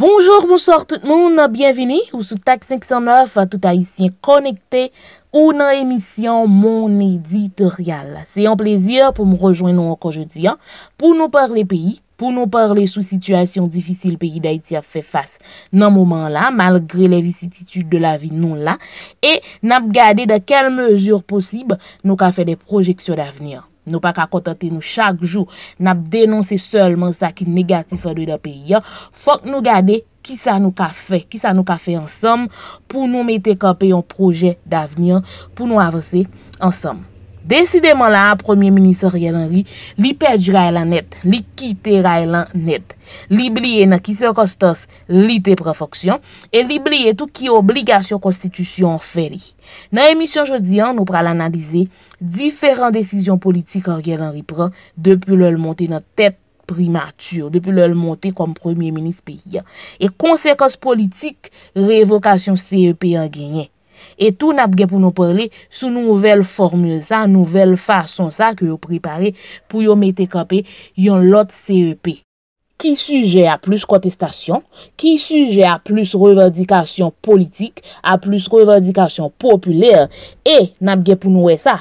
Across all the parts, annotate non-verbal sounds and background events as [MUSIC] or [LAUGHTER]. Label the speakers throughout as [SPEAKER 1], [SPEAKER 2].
[SPEAKER 1] Bonjour, bonsoir tout moun, nou na bienveni ou sou Tak 509, tout Haitien connecté ou nan emisyon moun editorial. Se yon plezir pou m rejouen nou akon jodi ya, pou nou parle peyi, pou nou parle sou situasyon difisil peyi d'Haiti a fe fase nan mouman la, malgre le visititude de la vi nou la, e nan ap gade da kel mezur posib nou ka fe de projeksyon d'avenir. Nou pa ka kontante nou chak jou Nap denonse solman sa ki negatif Fok nou gade Ki sa nou ka fe Ki sa nou ka fe ansam Pou nou mete ka pe yon proje d'avenyan Pou nou avanse ansam Desidèman la a Premier Ministre Riel Henry li pedj ray lan net, li kite ray lan net, li bliye nan kisekostos li te prefoksyon, e li bliye tout ki obligasyon konstitusyon feri. Nan emisyon jodi an nou pral analize diferan desisyon politik Riel Henry pran depi lèl monte nan tèt primatur, depi lèl monte kom Premier Ministre peyi an, e konsekos politik revokasyon CEP an genyen. E tou nap gen pou nou pale sou nouvel formye sa, nouvel fason sa ke yo prepare pou yo mete kape yon lot CEP. Ki suje a plus kontestasyon, ki suje a plus revadikasyon politik, a plus revadikasyon popüler, e, nap gen pou nouwe sa.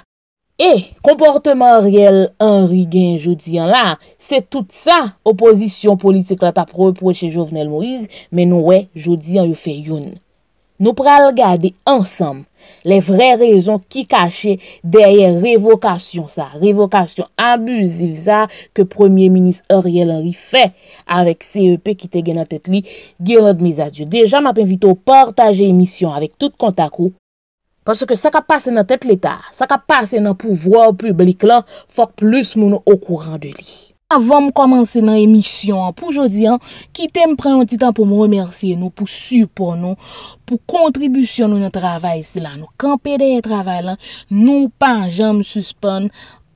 [SPEAKER 1] E, komporteman riyel Henry Genjoudian la, se tout sa oposisyon politik la tapro pou eche Jovenel Moïse, men nouwe Joudian yo fe yon. Nou pral gade ansam le vre rezon ki kache derye revokasyon sa, revokasyon abuziv sa ke Premier Ministre Auriel Henry fe avèk CEP ki te gen nan tèt li gen nan de mizadjou. Deja m apenvito portaje emisyon avèk tout kontakou konske sa ka pase nan tèt l'Etat, sa ka pase nan pouvoi ou publik la fòk plus mounon okouran de li. Avonm komanse nan emisyon, pou jodi an, ki tem pre yon titan pou mwen remersye nou, pou supo nou, pou kontribusyon nou nan travay sila. Nou kan pede yon travay lan, nou pan jan msuspan,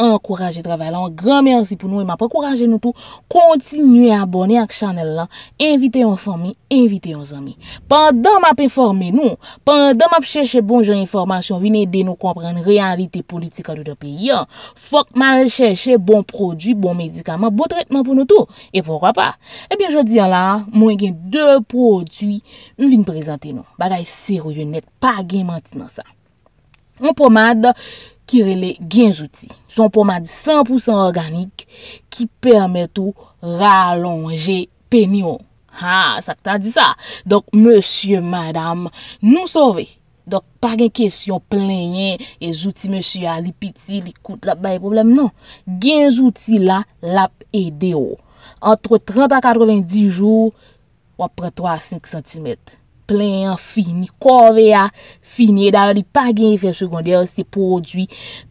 [SPEAKER 1] Ankouraje travay lan, gran mersi pou nou E map akouraje nou tou Kontinuye abone ak chanel lan Invite yon fami, invite yon zami Pandan map informe nou Pandan map chèche bon jen informasyon Vinè de nou kompren realite politika Nou de pe yon Fok man chèche bon prodjou, bon medikaman Bon tretman pou nou tou, e pwokwa pa Ebyen jodi yon lan, mwen gen dè prodjou Vinè prezante nou Bagay serou yon net, pa gen manti nan sa Anpomade ki rele genjouti. Son pouman di 100% organik ki permet ou ralonge penyon. Ha, sak ta di sa. Donk, monsye, madame, nou sove. Donk, pa gen kesyon plenye, e jouti monsye li piti, li koute, la baye problem, non. Genjouti la, la pe deyo. Entre 30 a 90 jou, wapre 3-5 cm. plen, fini, kovea, ah, fini, eda li pa gen efek sekonde yo se prodwi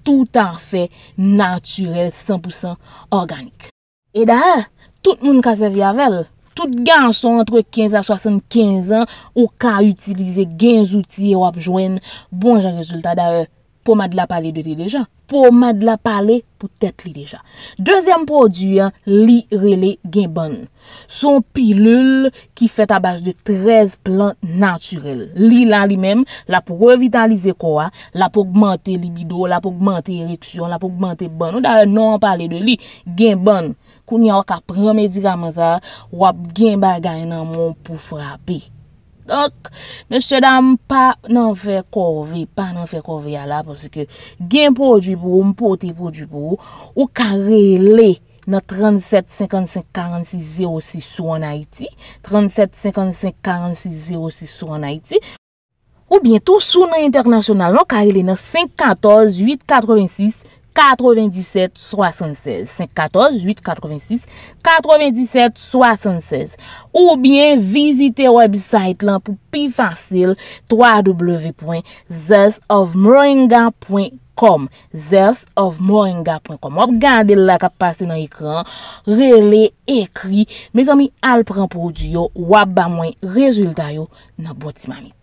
[SPEAKER 1] tout an fe naturel, 100% organik. Edaha, tout moun kase vi avel, tout gen son entre 15 a 75 an, ou ka utilize gen zouti e wap jwen, bon jan rezultat da yo. Pou mad la pale de li dejan. Pou mad la pale pou tet li dejan. Dezem produyan, li rele gen bon. Son pilul ki fet abaj de 13 plant naturel. Li lan li men, la pou revitalize kwa. La pou augmente libido, la pou augmente ereksyon, la pou augmente bon. Ou da nan non, pale de li, gen bon. Kou ni a wak apren yon medikaman sa, wap gen bagay nan moun pou frape. Donk, mèche dam pa nan fè korve, pa nan fè korve ya la, pòsè ke gen pò djibou, mpote pò djibou, ou karele nan 37-55-46-06 sou an Haiti, 37-55-46-06 sou an Haiti, ou bientò sou nan internasyonal, ou karele nan 5-14-8-86-06, 9776 514 886 9776 ou bien vizite website lan pou pi fasil www.zestofmoringa.com Zestofmoringa.com, wap gande la ka pase nan ekran, rele, ekri, me zomi al pran pou diyo wap ba mwen rezulta yo nan botimanit.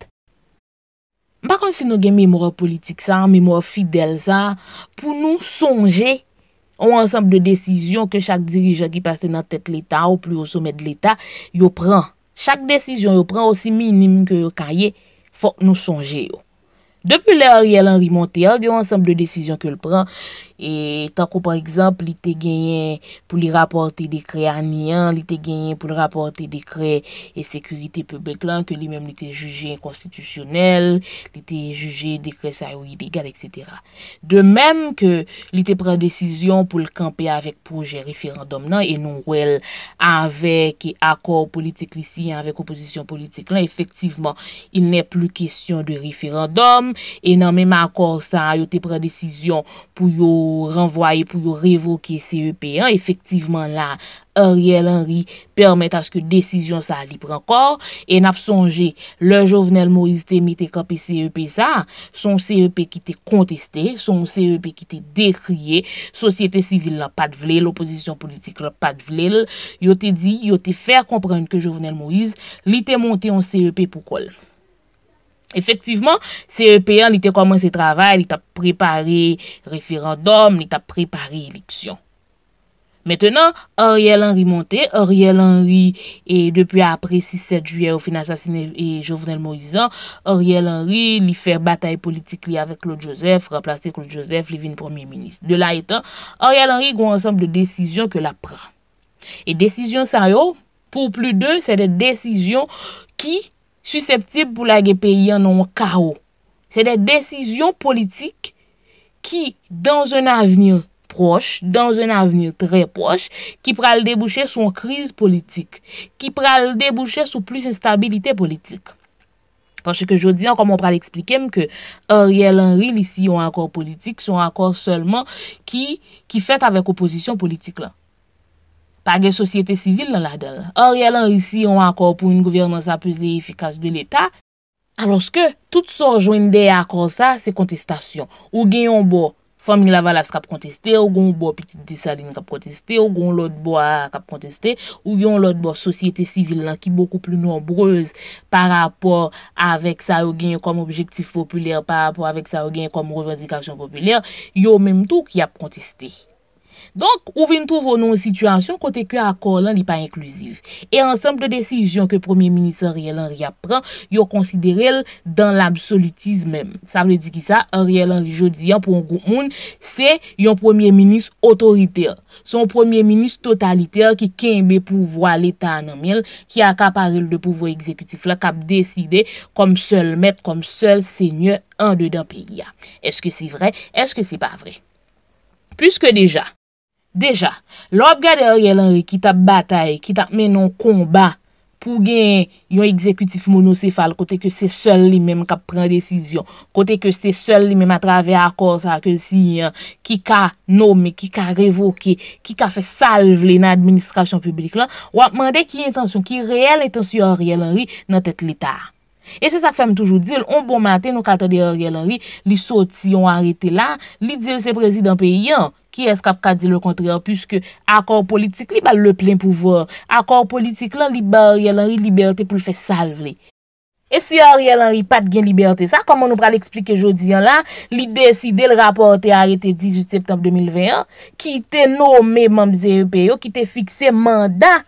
[SPEAKER 1] Mpa kon si nou gen memora politik sa, memora fidel sa, pou nou sonje ou ansamb de desisyon ke chak dirijan ki pase nan tet l'Etat ou pli ou somet l'Etat, yo pran. Chak desisyon yo pran osi minim ke yo kaje, fok nou sonje yo. Depi le ori el anri monte, yo gen ansamb de desisyon ke yo pran. E tan ko par exemple li te genyen pou li raporti dekre anian li te genyen pou li raporti dekre e sekurite publik lan ke li menm li te juje konstitusyonel li te juje dekre sa ou yi degal etc. De menm ke li te pren desisyon pou le kampe avèk pouje referandom nan e nou wel avèk akor politik lisiyan avèk oposisyon politik lan, efektivman il nè plu kesyon de referandom e nan menm akor sa yo te pren desisyon pou yo Ou renvoye pou yo revoke CEP Efektiveman la Ariel Henry permete aske Desisyon sa lipre ankor E nap sonje le Jovenel Moise Te mite kapi CEP sa Son CEP ki te konteste Son CEP ki te dekriye Sosyete sivil la pat vle L'oposisyon politik la pat vle Yo te di, yo te fer komprende ke Jovenel Moise Li te monte an CEP pou kol Efectiveman, se e peyan li te koman se travay, li ta prepari referandom, li ta prepari eliksyon. Metenan, Oriel Henry monte, Oriel Henry e depi apre 6-7 juye ou fina sasine Jovenel Moisan, Oriel Henry li fe bataye politik li ave Claude Joseph, replase Claude Joseph, li vin premier ministre. De la etan, Oriel Henry gwa ansam de desisyon ke la pran. E desisyon sa yo, pou plu de, se de desisyon ki... susceptib pou lage peyi anon kao. Se de desizyon politik ki dan zon avenir proche, dan zon avenir tre proche, ki pral debouche sou kriz politik, ki pral debouche sou plus instabilite politik. Fos se ke jodi an komon pral explikem ke or yel an ril isi yon akor politik, son akor selman ki fèt avèk oposisyon politik la. Page sosyete sivil nan la del. Or yalan risi yon akor pou yon gouvernance apese efikase de l'Etat. Aloske, tout son jwende akor sa, se kontestasyon. Ou gen yon bo, Fomin Lavalas kap konteste, ou gen yon bo, Petite Dessaline kap konteste, ou gen yon lot bo kap konteste, ou gen yon lot bo sosyete sivil nan ki boku plu nobrez par apor avek sa ou gen yon kom objektif populer, par apor avek sa ou gen yon kom revendikasyon populer, yon menm tou ki ap konteste. Donk, ou vin touvo nou sitwasyon kote ke akor lan li pa inklusiv. E ansanp de desijyon ke Premier Ministre Ariel Henry ap pran, yo konsidere el dan l'absolutizm men. Sa vle di ki sa, Ariel Henry jodi an pou an goun moun, se yon Premier Ministre otoriter. Son Premier Ministre totaliter ki kembe pouvo al etan an amel, ki akap aril de pouvo ekzekutif la, kap deside kom sol met, kom sol senye an de dan peyi ya. Eske si vre, eske si pa vre? Deja, lop gade Ariel Henry ki ta batay, ki ta menon komba pou gen yon ekzekutif monosefal kote ke se sol li menm kap pren desisyon, kote ke se sol li menm atrave akor sa ke si ki ka nome, ki ka revoke, ki ka fe salve li nan administrasyon publik la, wap mande ki real etansyon Ariel Henry nan tet lita. E se sa ke fèm toujou dil, on bon matè nou katè di Ariel Henry li soti yon arete la, li dil se prezidant pe yon ki eskap kat di le kontrè, püske akor politik li ba le plen pouvor, akor politik lan li ba Ariel Henry liberte pou l fè salve li. E se Ariel Henry pat gen liberte sa, koman nou pral explike jodi yon la, li deside l raporte arete 18 septembre 2021, ki te nomè mwem zè epè yo, e ki te fikse mandat.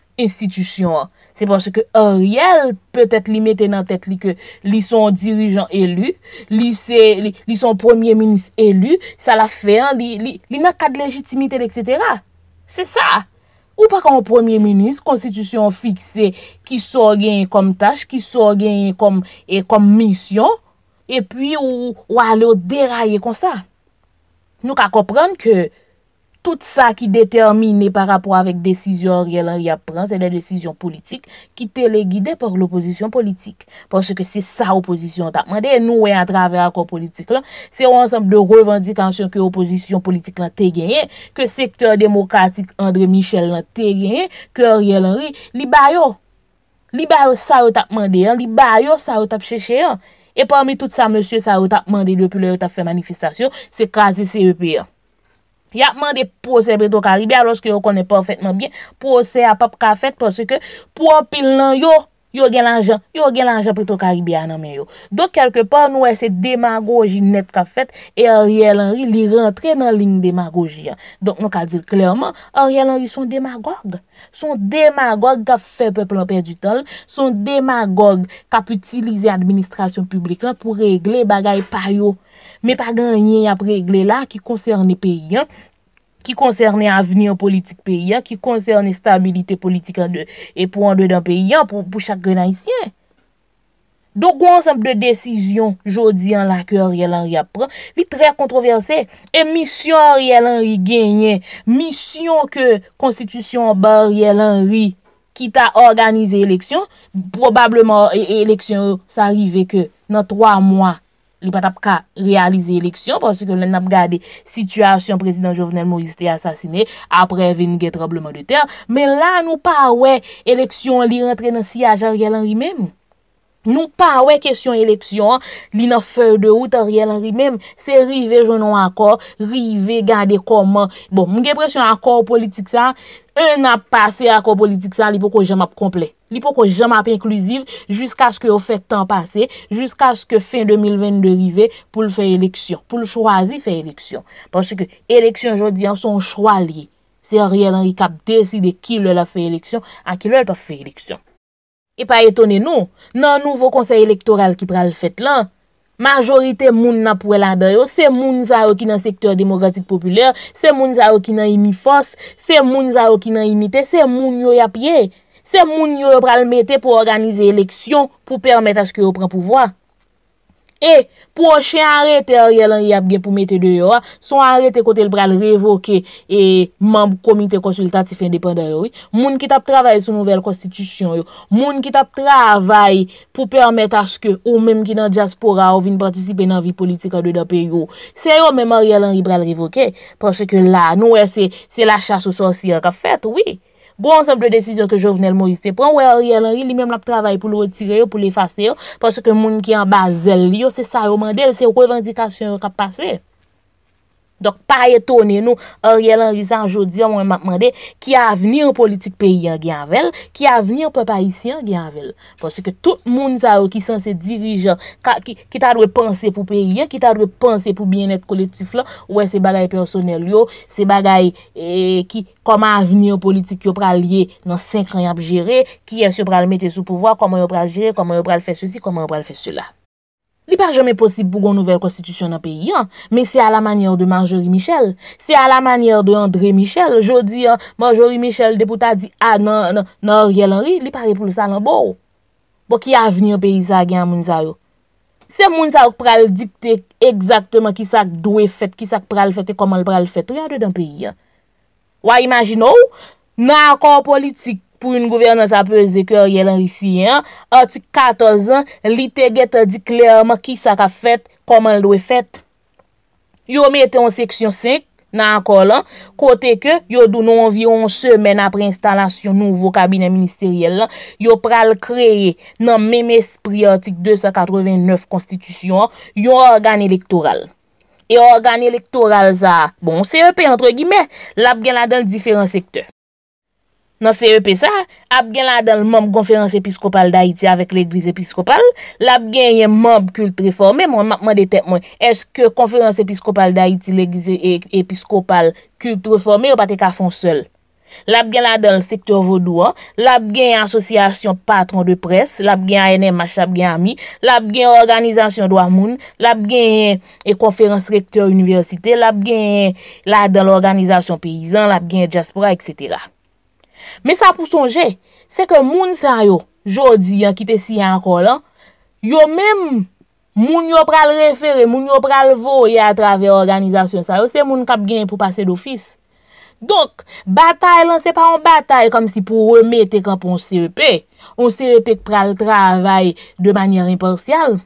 [SPEAKER 1] C'est parce que un réel peut être li mette dans tête li que li son dirigeant élu, li son premier ministre élu, ça la fait, li n'a qu'à de légitimité, etc. C'est ça. Ou pas qu'un premier ministre, constitution fixée, qui s'organe comme tâche, qui s'organe comme mission, et puis ou alé au déraillé comme ça. Nou ka komprende que... Tout sa ki determine par rapport avèk desisyon oryèl anri apren, se de desisyon politik, ki te le guide por l'oposisyon politik. Ponche ke se sa oposisyon tapman de, nou wè a travè akor politik lan, se wè ansemp de revendikansyon ke oposisyon politik lan te genye, ke sektèr demokratik André Michel lan te genye, ke oryèl anri, li bayo sa ou tapman de, li bayo sa ou tapcheche an, e pwami tout sa monsye sa ou tapman de depi lè ou tapfe manifestasyon, se kaze CEPA. Yapman de pose beto karibia loske yo konen profetman bien pose a pap kafet posi ke pou apil nan yo Yo gen lanjan, yo gen lanjan priton Karibia nanmen yo. Don kelkepon nou wè se demagogi netra fèt e Orie El Anri li rentre nan lin demagogi ya. Don nou ka dil klerman, Orie El Anri son demagogue. Son demagogue ka fè peplon perdi tol. Son demagogue ka p'utilize administrasyon publik la pou regle bagay payo. Meta gen yè ap regle la ki konserni pe yon ki konserne aveni an politik peyi an, ki konserne stabilite politik an de, e pou an de dan peyi an, pou chak genan isyen. Donk wansan de desisyon jodi an la ke Riel Henry apren, li tre kontroverse, e misyon Riel Henry genyen, misyon ke konstitusyon an ba Riel Henry ki ta organize eleksyon, probableman eleksyon sa arrive ke nan 3 mwa, li pat ap ka realize eleksyon, porsi ke nou nan ap gade situasyon prezident Jovenel Moïse te asasine, apre ven gen trableman de ter, men la nou pa we, eleksyon li rentre nan siyaj a riel anri mem, nou pa we kesyon eleksyon, li nan fey de out a riel anri mem, se rive jounon akor, rive gade koman, bon, mwen gen presyon akor politik sa, e nan pase akor politik sa, li pou ko jem ap komple. Li pou kon jam ap inklusiv Jusk aske ou fèk tan pase Jusk aske fin 2020 de rive Pou l fèk eleksyon Pou l chwazi fèk eleksyon Ponsè ke eleksyon jodi an son chwali Se riyan an rikap deside Ki l l a fèk eleksyon An ki l l pa fèk eleksyon E pa etone nou Nan nouvo konsey elektoral ki pral fèt lan Majorite moun na pwè la dayo Se moun zaro ki nan sektor demokratik popüler Se moun zaro ki nan imifos Se moun zaro ki nan imite Se moun yo yapye Se moun yo yo pral mette pou organize eleksyon pou permette aske yo pran pouvwa. E pou oche anrete a riel anri apge pou mette deyo, son anrete kote l pral revoke e mambou komite konsultatif independa yo, moun ki tap travay sou nouvel konstitusyon yo, moun ki tap travay pou permette aske ou menm ki nan diaspora ou vin patisipe nan vi politika do da pe yo, se yo menm a riel anri pral revoke, pou se ke la nou e se la chas ou sorsi anka fet, wii. Bo ansem de desisyon ke Jovenel Moriste pran, wè a oryèl anri li mèm la p travay pou l'otirè yo, pou l'efasè yo, pòsè ke moun ki an bazèl yo, se sa romande, el se wè kwen vendikasyon kap pase. Dok pa ye tonen nou, or ye lan vizan jodi, yon mwen makman de, ki avni an politik peyi an genvel, ki avni an pepa isi an genvel. Foske tout moun sa ou ki san se dirijan, ki ta dwe panse pou peyi an, ki ta dwe panse pou bien et kolektif la, ou e se bagay personel yo, se bagay e, ki koman avni an politik yo pral ye, nan senkran yon ap jere, ki yon se pral mette sou pouvo, koman yon pral jere, koman yon pral fe souzi, koman yon pral fe soula. Li par jeme posib pou goun nouvel konstitisyon nan peyi. Men se a la manyer de Marjorie Michel. Se a la manyer de André Michel. Jodi, Marjorie Michel deputa di, a ah, nan, nan, nan, nan, nan, nan, nan, nan, nan, nan. Li pari pou le san nan bo. Bo ki a avini an peyi sa gen an mounza yo. Se mounza yo pral dikte ekzaktman ki sak dwe fet, ki sak pral fet, e komal pral fet, riyade dan peyi. Wa imagino, nan akor politik, pou yon gouverne sa pezè kèr yè lan risi. Artik 14, litè gèt di klèrman ki sa ka fèt, koman l wè fèt. Yon metè yon seksyon 5, nan akò lan, kote ke yon dou nou anvi yon semen apre instalasyon nou vò kabine ministeryèl lan, yon pral kreye nan mèmè spri artik 289 konstitisyon, yon organ elektoral. E organ elektoral za, bon, CEP, entre gimè, l ap gen adèl diferan sektè. Nan se epè sa, ap gen la dan l momb konferans episkopal d'Haïti avèk l'Eglise episkopal, l ap gen yè momb kult reformè, mwen detèp mwen, eske konferans episkopal d'Haïti l'Eglise e, episkopal kult reformè ou patè ka fon sèl? L ap gen la dan l sektor vodouan, l ap gen yè asosyasyon patron de pres, l ap gen a enèm machap gen ami, l ap gen yè organizasyon doamoun, l ap gen yè e konferans rektor universite, l ap gen yè la dan l organizasyon peyizan, l ap gen yè diaspora, etcètera. Mè sa pou sonje, se ke moun sa yo jodi an ki te si an kon lan, yo mèm moun yo pral refere, moun yo pral voye a travè organizasyon sa yo, se moun kap gen pou pase d'ofis. Dok, batay lan se pa an batay, kom si pou remete kapon CEP, on CEP e pral travay de manyer importyal.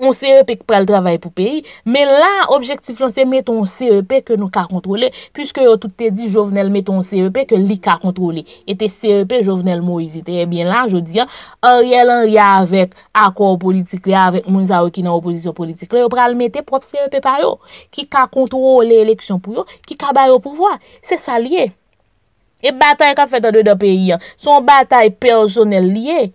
[SPEAKER 1] On se repèk pral travè pou peyi. Me la, objektif lan se meton se repè ke nou ka kontrole. Puske yo euh, toutè di jovenel meton se repè ke li ka kontrole. E te se repè jovenel Moïse. E bien la, yo di ya, or yè lan yè avèk akor politik, yè avèk moun sa wèkina oposisyon politik. Le yo pral metè prop se repè pa yo. Ki ka kontrole lè leksyon pou yo, ki ka bè yo pou vwa. Se sa liye. E batay ka fèt an de da peyi. Son batay personel liye.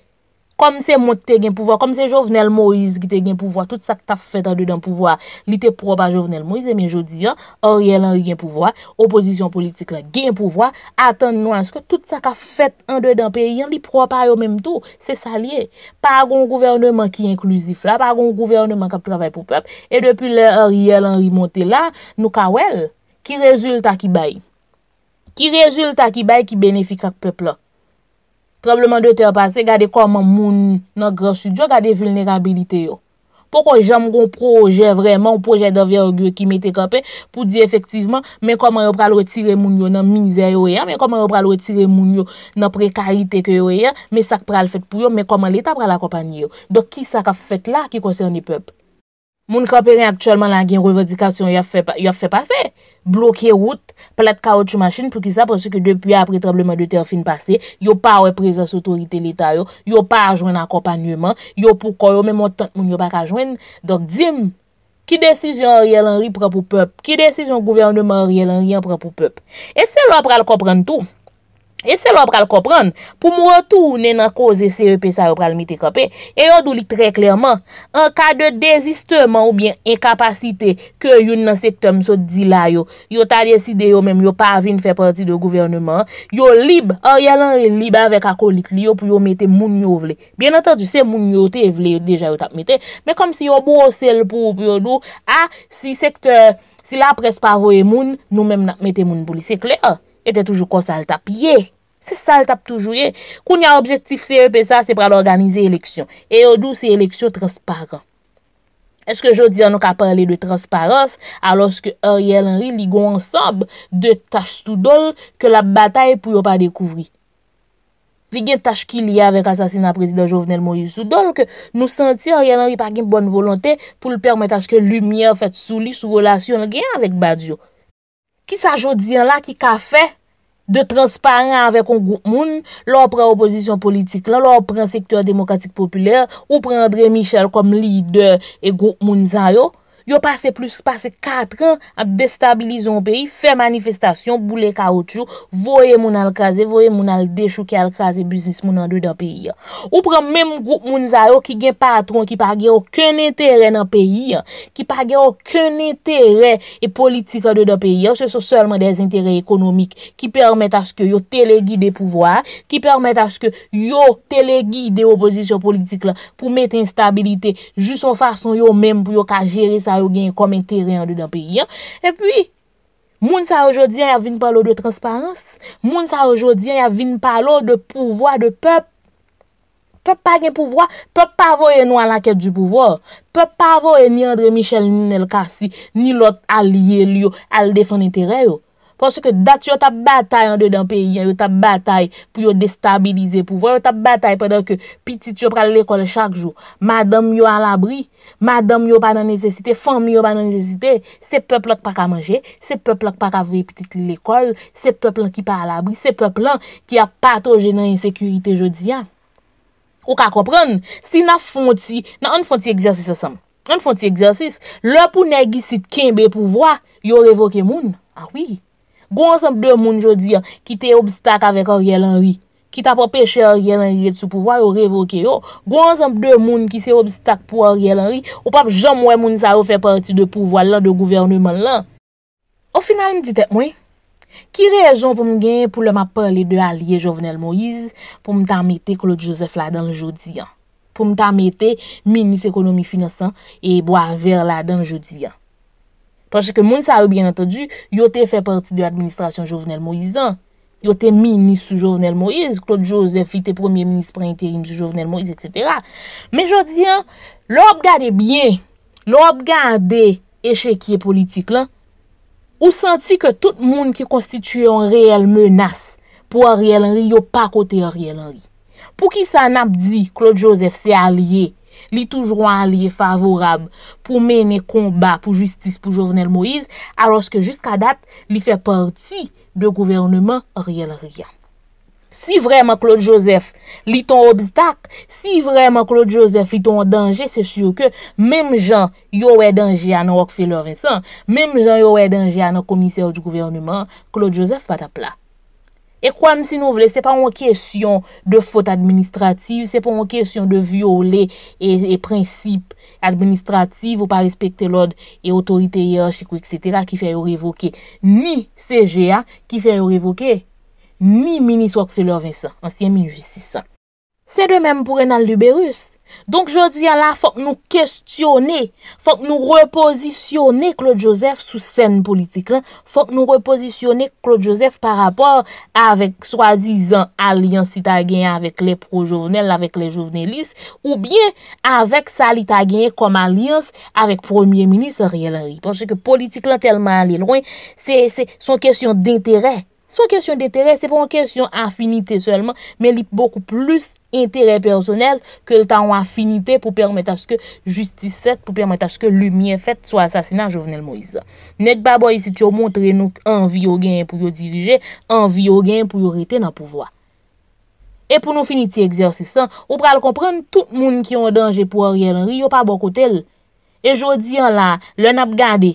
[SPEAKER 1] Kom se Monté gen pouvo, kom se Jovenel Moïse gen pouvo, tout sa ki ta fèt an de den pouvo, li te pro pa Jovenel Moïse, men jodi an, Oriel Henry gen pouvo, oposisyon politik la gen pouvo, atan nou an, sko tout sa ki ta fèt an de den pe, yon li pro pa yo menm tou, se sa liye. Pa agon gouvernement ki inklusif la, pa agon gouvernement kap travay pou pep, e depi le Oriel Henry Monté la, nou ka wel ki rezultat ki bay, ki rezultat ki bay ki benefik ak pep la. Rableman de te apase, gade koman moun nan grasu diyo, gade vilnerabilite yo. Poko jem kon proje vreman, proje devya ou gwe ki mete kapè, pou di efektivman, men koman yo pral wetire moun yo nan mizè yo ya, men koman yo pral wetire moun yo nan prekarite ke yo ya, men sak pral fet pou yo, men koman leta pral akopany yo. Dok ki sak a fet la ki konsen di pep? Moun kapèren aktèlman la gen revodikasyon yo fè pase, blokè wout, plèt kaout chou machin pou ki sa pòsè ki depi apre trebleman de terfin pase, yo pa wè prezè sotorite létay yo, yo pa ajoen akopanyouman, yo pou koyo mè mou tante moun yo pa ajoen. Dok zim, ki desisyon oryè lanri prè pou pèp, ki desisyon gouverne man oryè lanri an prè pou pèp. E se lò apre al kopren tout. E se lo pral kopran, pou mwotou nenan koze CEP sa yo pral mitekope, e yo do lik tre klerman, an ka de dezisteman ou bien enkapasite ke yon nan sektem so di la yo, yo ta deside yo menm yo pa vin fe parti do gouvernement, yo lib, an yalan liba vek akolik li yo pou yo mete moun yo vle. Bien atan du se moun yo te vle deja yo tapmete, me kom si yo bo sel pou pou yo do, a si sektem, si la presparo e moun, nou menm natmete moun pou li, se kleran. E te toujou kon sal tap ye. Se sal tap toujou ye. Koun ya objektif CEP sa, se e pra l'organize eleksyon. E yon dou se eleksyon transparant. Eske jodi anon ka pale de transparans alos ke Ariel Henry li goun sab de tache soudol ke la bataye pou yon pa dekouvri. Li gen tache ki li ya vek asasina prezident Jovenel Moïse Soudol ke nou senti Ariel Henry pa gen bon volante pou lpermete aske lumiye ou fet souli sou relasyon gen avek Badiou. Ki sa jodi an la ki ka fe? de transparan avèk an gout moun, lò prè oposisyon politik lan, lò prè an sektor demokratik popüler, ou prè André Michel kom lider e gout moun zan yo? yo pase plus, pase 4 an ap destabilizo an peyi, fe manifestasyon boule kaoutou, voye moun al kaze, voye moun al deshou ki al kaze biznis moun an do da peyi. Ou pran menm group moun za yo ki gen patron ki pa ge okon entere nan peyi ki pa ge okon entere e politika do da peyi yo se so solman des entere ekonomik ki permette aske yo telegide pouvoi ki permette aske yo telegide oposisyon politik la pou mette instabilite just an fason yo menm pou yo ka jere sa ou gen yon komentery an do dan pe yon. E pi, moun sa ojodyan ya vin palo de transparans, moun sa ojodyan ya vin palo de pouvoi de pep, pep pa gen pouvoi, pep pa avoye nou an laket di pouvoi, pep pa avoye ni André Michel, ni Nel Kassi, ni lot a liye liyo al defon intereyo. Pon se ke dat yo tap batay an de dan peyi, yo tap batay pou yo destabilize pou vo, yo tap batay padan ke pitit yo pral l'ekol chak jo, madame yo alabri, madame yo pa nan nesecite, fami yo pa nan nesecite, se peplak pa ka manje, se peplak pa ka vey pitit l'ekol, se peplak ki pa alabri, se peplak ki a patoje nan yon sekurite jodi ya. Ou ka kopron, si nan fonti, nan an fonti egzersis se sam, an fonti egzersis, lopou negisit kinbe pou vo, yo revoke moun, a ah wii. Gwa ansemp de moun jodi an ki te obstak avek oryel anri. Ki ta pa peche oryel anri et sou pouvoi ou revoke yo. Gwa ansemp de moun ki se obstak pou oryel anri. Ou pap jom wè moun sa ou fe parti de pouvoi la, de gouvernement la. Ou final m ditet mwen. Ki rejon pou m gen pou lè mapele de alye Jovenel Moïse pou m tanmete Claude Joseph la dan jodi an. Pou m tanmete Ministre Ekonomie Finansan e Boisver la dan jodi an. Parce que moun sa ou bien entendu, yo te fè parti de l'administration Jovenel Moïse. Yo te mini sou Jovenel Moïse, Claude Joseph ite premier ministre pre-interim sou Jovenel Moïse, etc. Mais je dis, l'obgade bien, l'obgade échéquier politique là, ou senti que tout moun ki konstituye un réel menace pou Ariel Henry, yo pa kote Ariel Henry. Pou ki sa nap di Claude Joseph se allié, Li toujou an liye favorab pou mene konba pou justice pou Jovenel Moïse, aloske jiska dat li fe parti de gouvernement riyel riyan. Si vreman Claude Joseph li ton obstak, si vreman Claude Joseph li ton danje, se syo ke mem jan yowe danje an wak fe lor en san, mem jan yowe danje an komise ou di gouvernement, Claude Joseph patapla. E kwa msi nou vle, se pa mwen kesyon de fote administrativ, se pa mwen kesyon de viole e prinsip administrativ ou pa respekte l'od e otoriteye, chikou, etc. ki fè yor evoke, ni CGA ki fè yor evoke, ni Ministro Akfeller Vincent, ansyen 18600. Se de mèm pou re nan l'Uberus? Donk jodi la, fok nou kestyone, fok nou reposisyone Claude Joseph sou sen politik lan, fok nou reposisyone Claude Joseph par apor avek swa dizan aliansi ta genye avek le pro-jovenel, avek le jovenelis, ou bien avek sa li ta genye kom aliansi avek premier-ministre Riel Ri. Interè personèl, kèl ta ou an finité pou permèt aske justice fèt, pou permèt aske lumiè fèt sou asasina Jovenel Moïse. Nèk baboy si t'yo montre nouk anvi yo gen pou yo dirije, anvi yo gen pou yo rete nan pouvoa. E pou nou finiti egzersi san, ou pral komprèn tout moun ki yon danje pou oryèl, yon pa bo kote l. E jodi an la, lè nap gade,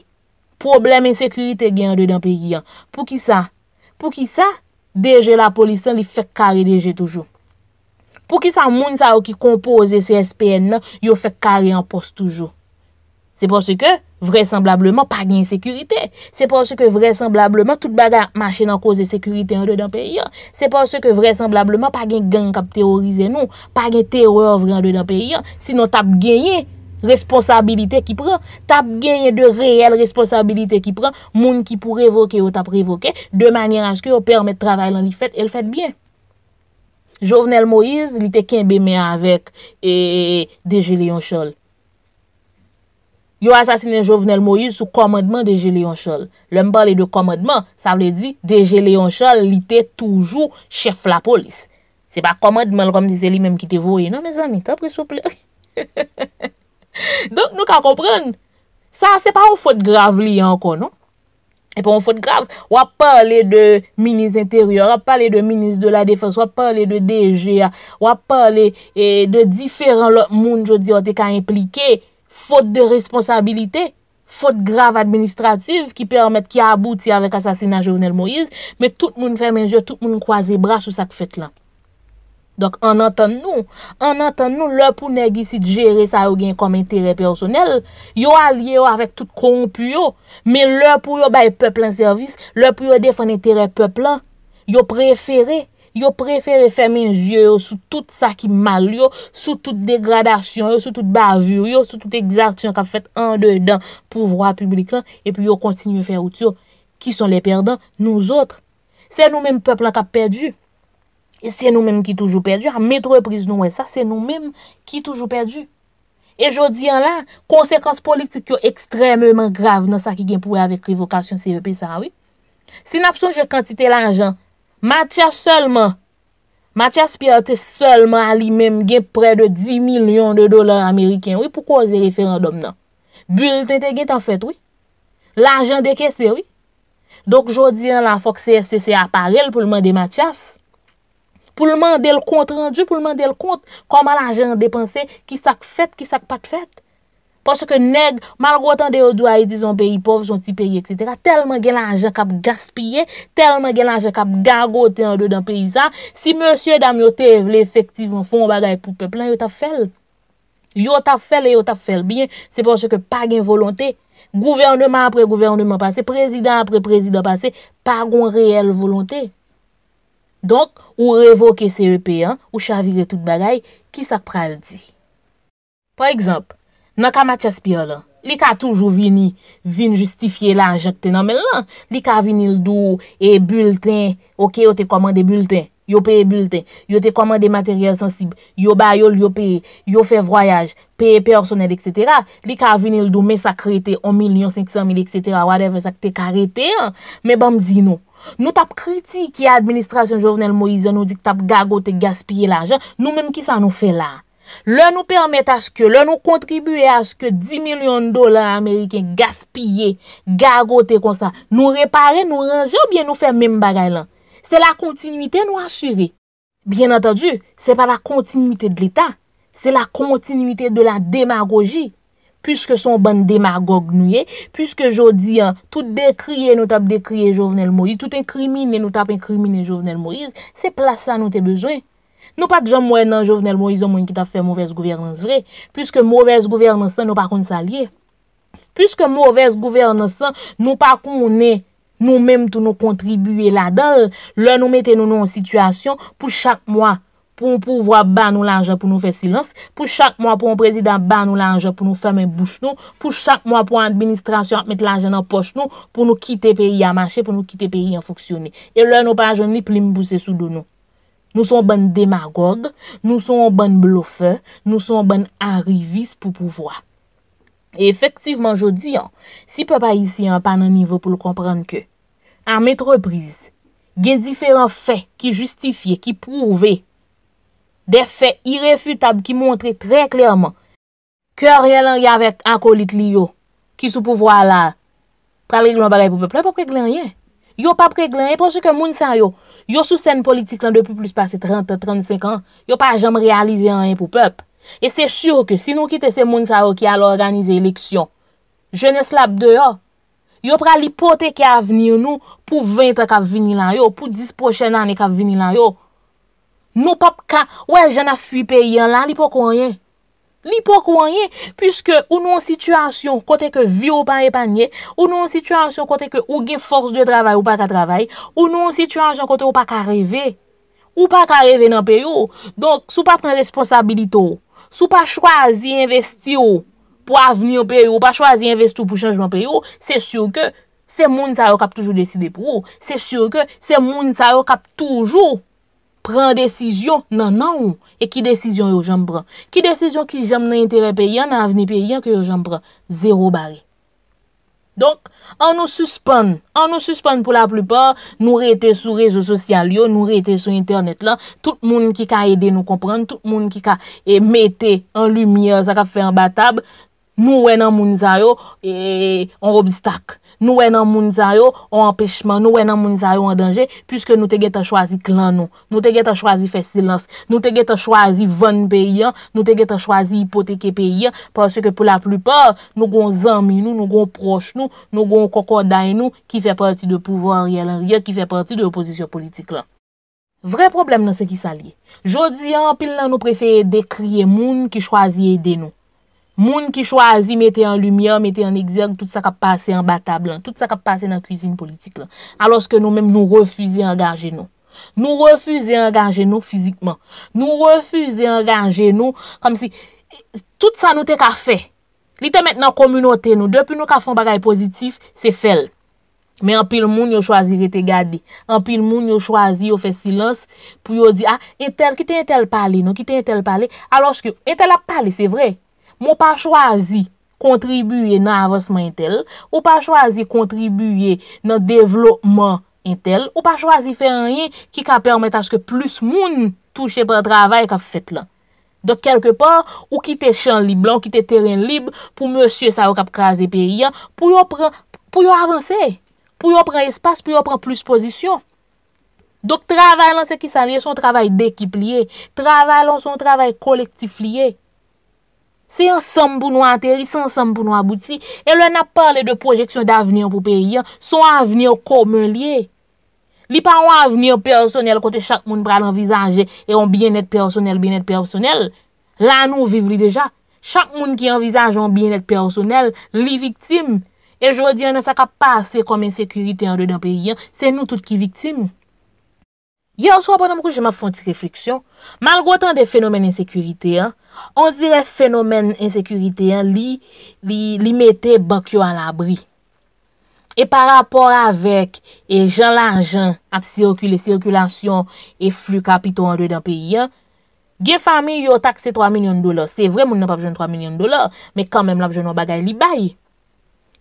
[SPEAKER 1] probleme ensekurite gen an de dan peyi an. Pou ki sa, pou ki sa, deje la polisan li fèk kare deje toujou. Ou ki sa moun sa ou ki kompoze se SPN nan, yo fèk kare an pos toujou. Se pò se ke, vresemblableman, pa gen sekurite. Se pò se ke, vresemblableman, tout baga machin an koze sekurite an do dan peyi an. Se pò se ke, vresemblableman, pa gen gen kap teorize nou. Pa gen teror vre an do dan peyi an. Sinon tap genye responsabilite ki pran. Tap genye de reyel responsabilite ki pran. Moun ki pou revoke ou tap revoke. De manyan aske ou pèrmet travay lan li fèt, el fèt byen. Jovenel Moïse, li te kinbeme avèk e, e, e, DG Lyonchol. Yo asasine Jovenel Moïse sou komadman DG Lyonchol. Lèm pa li de komadman, sa vle di DG Lyonchol li te toujou chef la polis. Se pa komadman kom dizè li mèm ki te voye, nan mè zanmi, ta preso plè. [LAUGHS] Donk nou ka komprèn, sa se pa ou fote grave li anko, non? Epon fote grave, wap pale de minis interior, wap pale de minis de la defense, wap pale de DG, wap pale eh, de diferent lot moun jodiote ka implike fote de responsabilite, fote grave administrativ ki permette ki abouti avèk asasina jounel Moïse, mè tout moun fè menjè, tout moun kwa zè bra sou sak fèt lan. Donk, an anten nou, an anten nou, lè pou negisit jere sa ou gen kom intere personel, yo alye yo avèk tout konp yo, men lè pou yo bay pepl an servis, lè pou yo defan intere pepl an, yo prefere, yo prefere femen zye yo sou tout sa ki mal yo, sou tout degradasyon yo, sou tout bavur yo, sou tout egzaksyon ka fèt an de dan pou vwa publik lan, epi yo kontinu fè ou tso, ki son lè perdant, nou zotre. Se nou menm pepl an ka perdu, E se nou menm ki toujou perdi. A metro e priz nou wey sa. Se nou menm ki toujou perdi. E jodi an la konsekans politik yo ekstremement grav nan sa ki gen pouwe avek revokasyon CVP sa wey. Sin apso jek kantite l'anjan. Matyas solman. Matyas piyote solman a li menm gen pre de 10 milyon de dolar Ameriken wey. Pouko ose referandom nan? Bult ente gen tan fèt wey. L'anjan de keste wey. Donk jodi an la fok CSC se aparel pou l'man de Matyas. pou lman del kont rendu, pou lman del kont koman l anjen depanse, ki sak fet, ki sak pat fet. Paske neg, malgotan de yo dwa e dizon peyi pov, jonti peyi, etc. Telman gen l anjen kap gaspye, telman gen l anjen kap gagote an do dan peyi sa, si monsye dam yo te l efektiv an fon bagay pou peplan, yo ta fel. Yo ta fel, yo ta fel. Bien, se paske pa gen volonte, gouvernement apre gouvernement pase, prezident apre prezident pase, pa gon reel volonte. Donk, ou revoke CEP an, ou chavire tout bagay, ki sak pral di. Par ekzamp, nan ka matyaspi yo la, li ka toujou vini, vini justifiye la an jekte nan men lan, li ka vini l'dou, e bulten, okey o te komande bulten. Yo peye bulte, yo te komande materyel sensib, yo bayol, yo peye, yo fe vroyaj, peye personel, etc. Li ka avini l do men sakrete, 1 milyon 500 mil, etc. Whatever sakte karete, me ban mdi nou. Nou tap kritik ya administrasyon jovnel Moïse, nou dik tap gagote, gaspye l ajan, nou menm ki sa nou fe la. Lè nou permette aske, lè nou kontribuye aske 10 milyon dolan Ameriken gaspye, gagote konsa. Nou repare, nou range ou bien nou fe menm bagay lan. Se la kontinuitè nou asyri. Bien antajou, se pa la kontinuitè de l'Etat. Se la kontinuitè de la demagogji. Puske son ban demagog nou ye, puske jodi an, tout dekriye nou tap dekriye Jovenel Moïse, tout en krimine nou tap en krimine Jovenel Moïse, se plasa nou te bezwen. Nou pa djan mwen nan Jovenel Moïse, mwen ki tap fe mouvez gouvernance vre. Puske mouvez gouvernance san nou pa kon salye. Puske mouvez gouvernance san nou pa kon ne... nou menm tou nou kontribuye la dal, lè nou mette nou nou an sitwasyon, pou chak mwa pou mpouvoa ba nou lanja pou nou fè silans, pou chak mwa pou mprezida ba nou lanja pou nou fèmè bouch nou, pou chak mwa pou an administrasyon ap mette lanja nan poch nou, pou nou kite peyi an mache, pou nou kite peyi an foksyone. E lè nou panjoun li plim pou se sou do nou. Nou son bon demagogue, nou son bon bloufe, nou son bon arrivis pou pouvoa. E efektivman jodi, si pe pa yisi an pan an nivou pou lou komprende ke, an mètreprise gen diferant fè ki justifiye, ki pouve, de fè irefutab ki montre trè klèrman kè rè lan yavè an kolit li yo ki sou pouvo alè pralè glan bagay pou pep, lè pa preglen yè. Yo pa preglen, yon sou sèn politik lan dè pou plus pasè 30-35 an, yo pa jèm realize an yon pou pep. E sè sur ke si nou kitè se moun sa yo ki alè organize lèksyon, jè nè slap dè yo, Yo pra li pote ki aveni yo nou pou 20 an kap vini lan yo, pou 10 pochen an an kap vini lan yo. Nou pap ka, wè jen a fwi pe yon lan, li pou kwenye. Li pou kwenye, pwiske ou nou an sitwasyon kote ke vi ou pa repanye, ou nou an sitwasyon kote ke ou gen fwos de travay ou pa ka travay, ou nou an sitwasyon kote ou pa ka reve, ou pa ka reve nan pe yo, donk sou pa ten responsabilite ou, sou pa chwazi investi ou. pou aveni ou peri ou, pa chwazi investou pou chanjman peri ou, se sur ke se moun sa non, non. yo kap toujou deside pou ou, se sur ke se moun sa yo kap toujou pren desisyon nan nan ou, e ki desisyon yo jem pran. Ki desisyon ki jem nan entere peri an, nan aveni peri an, ki yo jem pran. Zero bari. Donk, an nou suspon, an nou suspon pou la plupor, nou reyte sou rezo sosyal yo, nou reyte sou internet la, tout moun ki ka ede nou kompran, tout moun ki ka emete an lumye, sa ka fey an batab, Nou wè nan moun zayou an e, robistak, nou wè nan moun zayou an empeshman, nou wè nan moun zayou an denje, pwiske nou te ge ta chwazi klan nou, nou te ge ta chwazi festilans, nou te ge ta chwazi van peyi an, nou te ge ta chwazi ipoteke peyi an, pwiske pou la plupar nou goun zami nou, nou goun proche nou, nou goun koko day nou, ki fe parti de pouvan riyal riyal, ki fe parti de oposisyon politik lan. Vre problem nan se ki sa liye, jodi an pil nan nou prefeye dekriye moun ki chwazi ede nou. Moun ki chwazi mette an lumyan, mette an egzeg, tout sa kap pase an batablan, tout sa kap pase nan kuzin politik lan. Aloske nou menm nou refuze enganje nou. Nou refuze enganje nou fizikman. Nou refuze enganje nou kom si tout sa nou te ka fe. Li te mette nan komunote nou. Depi nou ka fon bagay pozitif, se fel. Men an pil moun yo chwazi rete gade. An pil moun yo chwazi yo fe silans pou yo di, ah, entel, kiten entel pale nou, kiten entel pale. Aloske entel pale, se vreye. moun pa chwazi kontribuye nan avansman entel, moun pa chwazi kontribuye nan devlopman entel, moun pa chwazi fè ranyen ki ka permèt aske plus moun touche pran travay ka fèt lan. Dok kelke por, ou ki te chan li blan, ou ki te teren li blan pou monsye savok ap kaze periyan, pou yo avansè, pou yo pran espas, pou yo pran plus posisyon. Dok travay lan se ki sanye son travay dekip liye, travay lan son travay kolektif liye, Se yon sem pou nou ateris, se yon sem pou nou abouti, e lwen a parle de projeksyon d'avenir pou periyan, son avenir komen liye. Li pa ou avenir personel kote chak moun pral envizaje e yon biyen et personel, biyen et personel, la nou vivli deja. Chak moun ki envizaje yon biyen et personel, li viktim. E jodi ane sa ka pase komen sekurite ane de periyan, se nou tout ki viktim. Ye oswa pwede mkou jema fwanti refleksyon, malgo tan de fenomen insekurite an, on dire fenomen insekurite an li mette bak yo an abri. E pa rapor avek e jen l'anjen ap sirkule sirkulasyon e flu kapito an dey dan peyi an, ge fami yo takse 3 milyon dolar. Se vre moun nan pa pjene 3 milyon dolar, me kanmen la pjeno bagay li bayi.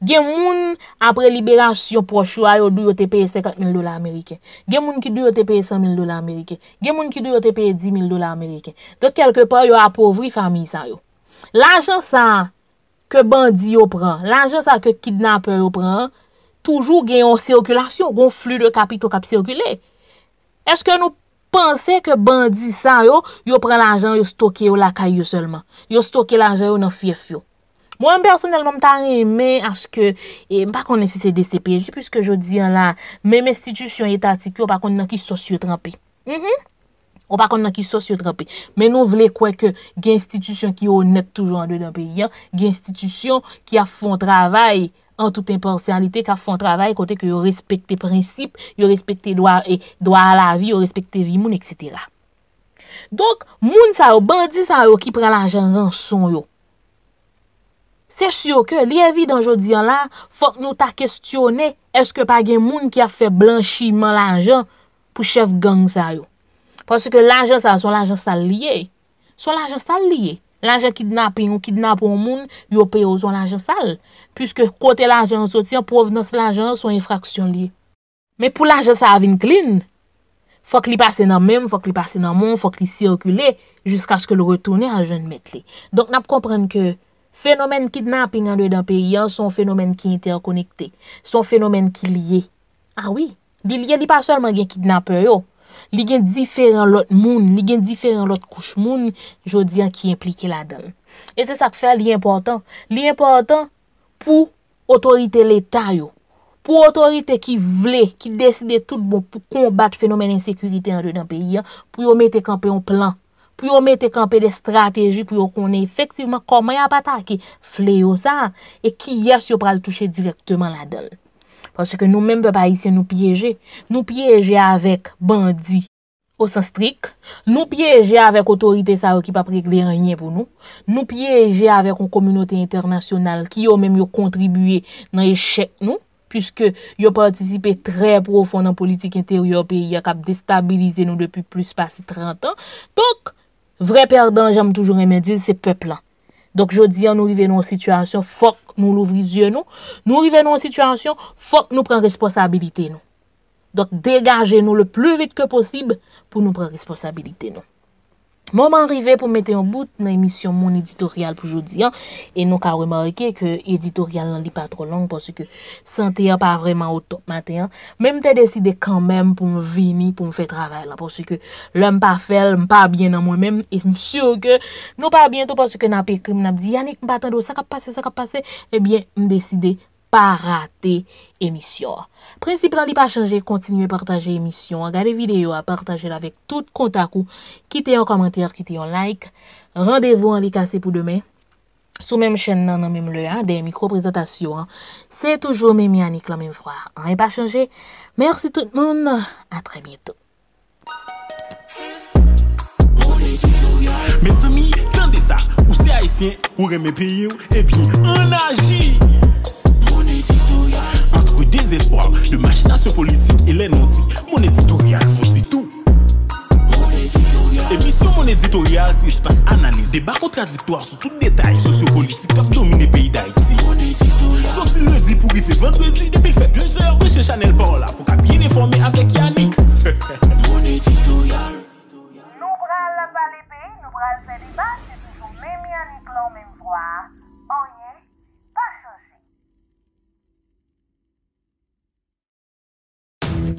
[SPEAKER 1] Gen moun apre liberasyon pochou a yo do yo tepe 50 000 dolar Amerike. Gen moun ki do yo tepe 100 000 dolar Amerike. Gen moun ki do yo tepe 10 000 dolar Amerike. Do kelke pa yo apouvri fami sa yo. L'anjen sa ke bandi yo pran, l'anjen sa ke kidnapper yo pran, toujou gen yon sirkulasyon, gen yon flu de kapito kap sirkule. Eske nou panse ke bandi sa yo, yo pran l'anjen yo stoke yo la kayo selman. Yo stoke l'anjen yo nan fief yo. Mwen personel mwen ta reme aske, e mwen pa konen si se de se pe, jepiske jo di an la, men men stitusyon etatik yo, pa konen ki sosyo trampi. Mwen mm-hmm. pa konen ki sosyo trampi. Men nou vle kwe ke gen stitusyon ki yo net toujou an de den pe, gen stitusyon ki a fon travay an tout importialite, ki a fon travay kote ki yo respekte prinsip, yo respekte e, doa la vi, yo respekte vi moun, etc. Donk, moun sa yo, bandi sa yo ki pren la janran son yo. Se syo ke li evi dan jodi an la, fok nou ta kestyone, eske pa gen moun ki a fe blanchi man la anjan, pou chef gang sa yo. Pwoske la anjan sal, son la anjan sal liye. Son la anjan sal liye. La anjan kidnap yon, kidnap yon moun, yon peyo son la anjan sal. Pwoske kote la anjan sotien, pouvenan se la anjan, son infraksyon liye. Me pou la anjan sal avin klin, fok li pase nan mem, fok li pase nan moun, fok li sirkule, jiskaske lorotounen anjan met li. Donk nap komprenke ke, Fenomen kidnapping an dwe dan peyi an son fenomen ki interkonekte, son fenomen ki liye. A ah wii, li liye li pa solman gen kidnapper yo, li gen diferan lot moun, li gen diferan lot kouch moun, jodi an ki implike la dan. E se sa kfe li important, li important pou otorite leta yo, pou otorite ki vle, ki deside tout bon pou kombat fenomen insekurite an dwe dan peyi an pou yo mete kampyon plan. pou yo mette kampe de strateji pou yo konen efektivman koman ya pata ki fleyo sa, e ki yas yo pral touche direktman la dol. Paske nou menm pe pa isye nou pyeje, nou pyeje avèk bandi ou san strik, nou pyeje avèk otorite sa yo ki pa prek le renyen pou nou, nou pyeje avèk ou komunote internasyonal ki yo menm yo kontribuye nan echec nou, pwiske yo patisipe tre profon nan politik interyo pe ya kap destabilize nou depi plus pasi 30 an. Vre pèrdan jèm toujou remèdil se pep la. Donk jò di an nou rive nou an situasyon, fok nou louvri djè nou. Nou rive nou an situasyon, fok nou pren responsabilité nou. Donk degajè nou le plou vit ke posib pou nou pren responsabilité nou. Mwen mwen rive pou mwete yon bout nan emisyon mwen editorial pou jodi an, e nou ka remarike ke editorial nan li pa tro long, pwosye ke sante yon pa vreman o top mate an, men mwen te deside kanmen pou mwen vini, pou mwen fe travay la, pwosye ke lè m pa fel, mwen pa abyen nan mwen men, e msyo ke nou pa abyento pwosye ke nan pe krim, nan bi diyanik mwen patando sakap pase, sakap pase, ebyen mwen deside sakap. pa rate emisyon. Prinsip lan li pa chanje, kontinue partaje emisyon, gade partager vidéo, partaje la avec tout kontakou, quittez un commentaire, quittez un like, Rendez-vous, en kase pour demain. sou même chaîne, nan nan même le a, hein, de mikro-prezentasyon, hein. se toujou toujours yanik lan menm fwa. An e pa tout le a À très Mes désespoir de machination politique et les noms Mon éditorial vous dit tout. Émission mon éditorial, c'est passe analyse, débat contradictoire sur tout détail sociopolitique qui domine le pays d'Haïti. le dit pour y faire vendredi, depuis fait deux heures, chez Chanel Paul là pour qu'à bien informer avec Yannick. mon éditorial. Nous bras la vallée, nous bras le débat, c'est toujours même Yannick, l'homme même voix. Oh,